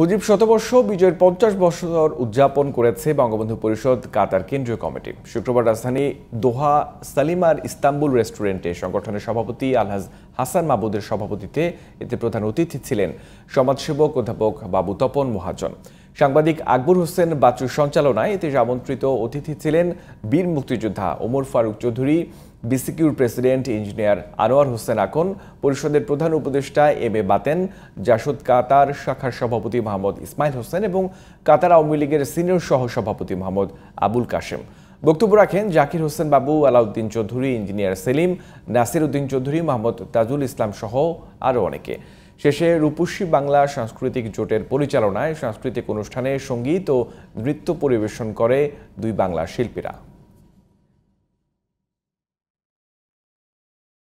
মুজিব শতবর্ষ বিজয়ের পঞ্চাশ বছর উদযাপন করেছে বঙ্গবন্ধু পরিষদ কাতার কেন্দ্রীয় কমিটি শুক্রবার রাজধানী দোহা সালিমার ইস্তাম্বুল রেস্টুরেন্টে সংগঠনের সভাপতি আলহাজ হাসান মাবুদের সভাপতিতে এতে প্রধান অতিথি ছিলেন সমাজসেবক অধ্যাপক বাবু তপন মহাজন সাংবাদিক আকবর হোসেন বাচুর সঞ্চালনায় এতে আমন্ত্রিত অতিথি ছিলেন বীর মুক্তিযোদ্ধা ওমর ফারুক চৌধুরী বিসিকিউর প্রেসিডেন্ট ইঞ্জিনিয়ার আনোয়ার হোসেন আকন পরিষদের প্রধান উপদেষ্টা M A Baten Jasad Qatar শাখার সভাপতি মোহাম্মদ ইসমাইল হোসেন এবং কাতার আওয়ামী লীগের সিনিয়র সহসভাপতি মোহাম্মদ আবুল কাশেম বক্তব্য রাখেন জাকির হোসেন বাবু আলাউদ্দিন চৌধুরী ইঞ্জিনিয়ার সেলিম নাসির উদ্দিন চৌধুরী মোহাম্মদ তাজুল ইসলাম সহ আরও অনেকে শেষে রূপসী বাংলা সাংস্কৃতিক জোটের পরিচালনায় সাংস্কৃতিক অনুষ্ঠানে সঙ্গীত ও নৃত্য পরিবেশন করে দুই বাংলা শিল্পীরা